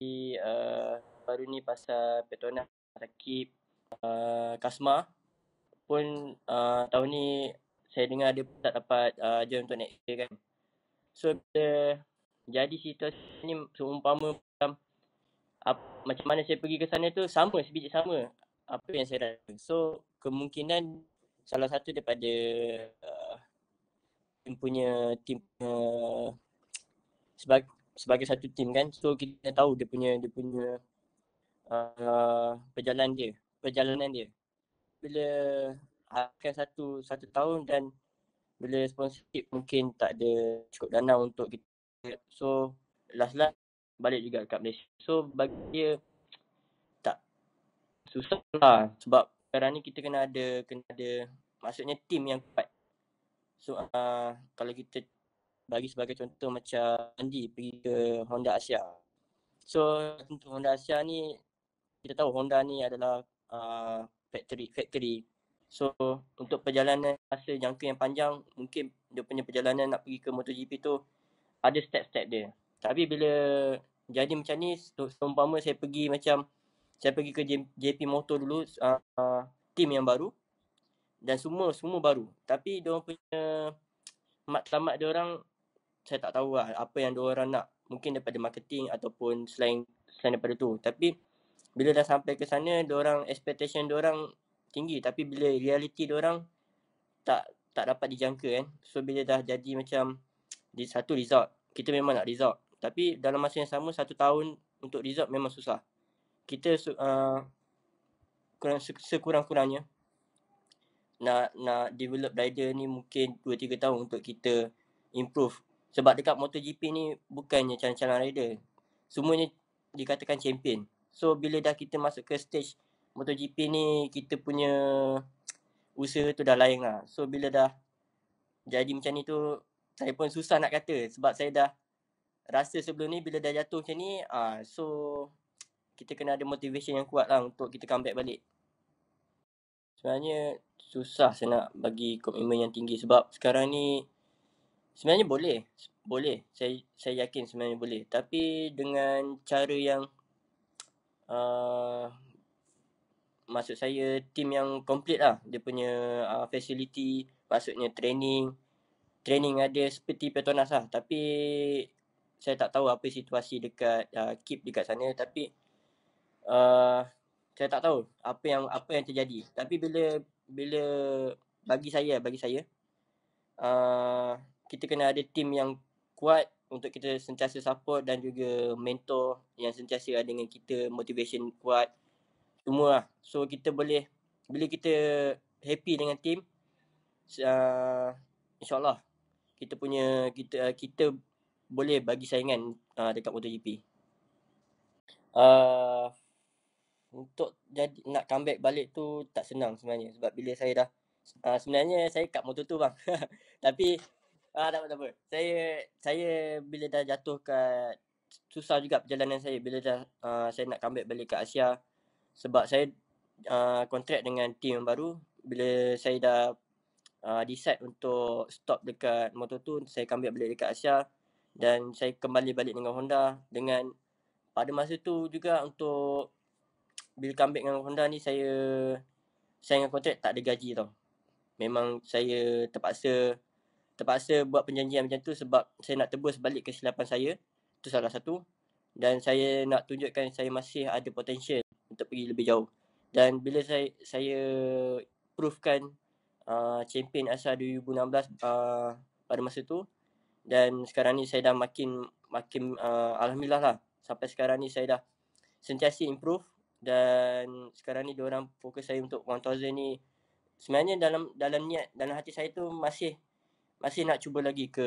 uh, baru ni pasal Petronas Rakib uh, Kasma pun uh, tahun ni saya dengar dia tak dapat uh, join untuk next year kan. So bila jadi situasi ni seumpama macam ap, macam mana saya pergi ke sana tu sama sebiji sama apa yang saya rasa. So kemungkinan salah satu daripada uh, tim punya tim uh, sebagai sebagai satu tim kan so kita tahu dia punya dia punya uh, perjalanan dia perjalanan dia bila akhir satu satu tahun dan bila sponsorship mungkin tak ada cukup dana untuk kita so last last balik juga kat Malaysia so bagi dia tak susah lah sebab sekarang ni kita kena ada kena ada maksudnya tim yang kuat so uh, kalau kita bagi sebagai contoh macam Andy pergi ke Honda Asia. So untuk Honda Asia ni kita tahu Honda ni adalah uh, factory factory. So untuk perjalanan masa jangka yang panjang mungkin dia punya perjalanan nak pergi ke MotoGP tu ada step-step dia. Tapi bila jadi macam ni seumpama saya pergi macam saya pergi ke JP Moto dulu uh, ah, team yang baru dan semua semua baru. Tapi dia orang punya matlamat dia orang saya tak tahu lah apa yang orang nak mungkin daripada marketing ataupun selain selain daripada tu tapi bila dah sampai ke sana orang expectation orang tinggi tapi bila reality orang tak tak dapat dijangka kan so bila dah jadi macam di satu result kita memang nak result tapi dalam masa yang sama satu tahun untuk result memang susah kita uh, kurang sekurang-kurangnya nak nak develop rider ni mungkin 2 3 tahun untuk kita improve sebab dekat MotoGP ni bukannya calon-calon rider. Semuanya dikatakan champion. So bila dah kita masuk ke stage MotoGP ni kita punya usaha tu dah lain lah. So bila dah jadi macam ni tu saya pun susah nak kata sebab saya dah rasa sebelum ni bila dah jatuh macam ni ah uh, so kita kena ada motivation yang kuat lah untuk kita comeback balik. Sebenarnya susah saya nak bagi komitmen yang tinggi sebab sekarang ni sebenarnya boleh boleh saya saya yakin sebenarnya boleh tapi dengan cara yang uh, maksud saya tim yang complete lah dia punya uh, facility maksudnya training training ada seperti Petronas lah tapi saya tak tahu apa situasi dekat uh, keep dekat sana tapi uh, saya tak tahu apa yang apa yang terjadi tapi bila bila bagi saya bagi saya uh, kita kena ada tim yang kuat untuk kita sentiasa support dan juga mentor yang sentiasa ada dengan kita motivation kuat semua lah. So kita boleh bila kita happy dengan tim uh, ah, insyaallah kita punya kita uh, kita boleh bagi saingan uh, dekat MotoGP. Uh, untuk jadi nak comeback balik tu tak senang sebenarnya sebab bila saya dah uh, sebenarnya saya kat motor tu bang. Tapi Ah, tak apa, apa. Saya, saya bila dah jatuh kat susah juga perjalanan saya bila dah uh, saya nak kembali balik ke Asia sebab saya ah, kontrak dengan tim yang baru bila saya dah uh, decide untuk stop dekat motor tu saya kembali balik dekat Asia dan saya kembali balik dengan Honda dengan pada masa tu juga untuk bila kembali dengan Honda ni saya saya dengan kontrak tak ada gaji tau memang saya terpaksa terpaksa buat penjanjian macam tu sebab saya nak tebus balik kesilapan saya tu salah satu dan saya nak tunjukkan saya masih ada potensial untuk pergi lebih jauh dan bila saya saya provekan proofkan uh, champion asal 2016 uh, pada masa tu dan sekarang ni saya dah makin makin uh, alhamdulillah lah sampai sekarang ni saya dah sentiasa improve dan sekarang ni dia orang fokus saya untuk 1000 ni sebenarnya dalam dalam niat dalam hati saya tu masih masih nak cuba lagi ke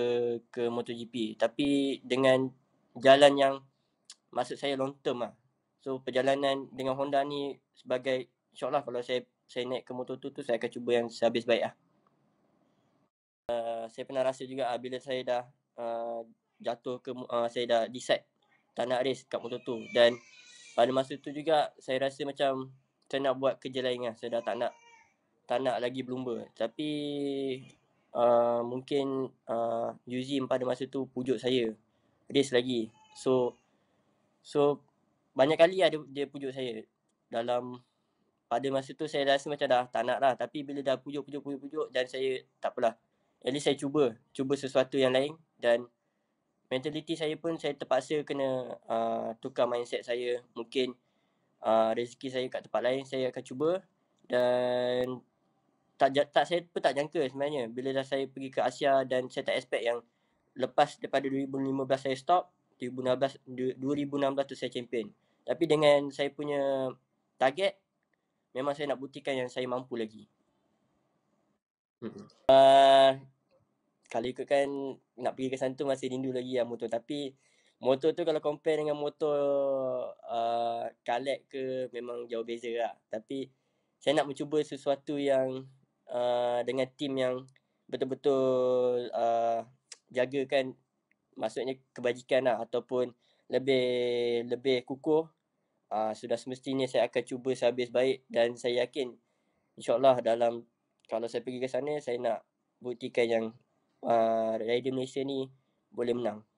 ke MotoGP tapi dengan jalan yang maksud saya long term lah. So perjalanan dengan Honda ni sebagai insyaAllah kalau saya saya naik ke motor tu tu saya akan cuba yang sehabis baik lah. Uh, saya pernah rasa juga uh, bila saya dah uh, jatuh ke uh, saya dah decide tak nak race kat motor tu dan pada masa tu juga saya rasa macam saya nak buat kerja lain lah. Saya dah tak nak tak nak lagi blumba. Tapi uh, mungkin uh, Yuzim pada masa tu pujuk saya race lagi. So so banyak kali lah dia, dia pujuk saya dalam pada masa tu saya rasa macam dah tak nak lah tapi bila dah pujuk pujuk pujuk pujuk dan saya tak apalah at least saya cuba cuba sesuatu yang lain dan mentaliti saya pun saya terpaksa kena uh, tukar mindset saya mungkin uh, rezeki saya kat tempat lain saya akan cuba dan tak tak saya pun tak jangka sebenarnya bila dah saya pergi ke Asia dan saya tak expect yang lepas daripada 2015 saya stop 2016 2016 tu saya champion tapi dengan saya punya target memang saya nak buktikan yang saya mampu lagi hmm. uh, kalau kan nak pergi ke sana tu masih rindu lagi lah motor tapi motor tu kalau compare dengan motor uh, ah, Kalek ke memang jauh beza lah tapi saya nak mencuba sesuatu yang uh, dengan tim yang betul-betul uh, kan maksudnya kebajikan lah, ataupun lebih lebih kukuh uh, sudah semestinya saya akan cuba sehabis baik dan saya yakin insyaallah dalam kalau saya pergi ke sana saya nak buktikan yang uh, Rider Malaysia ni boleh menang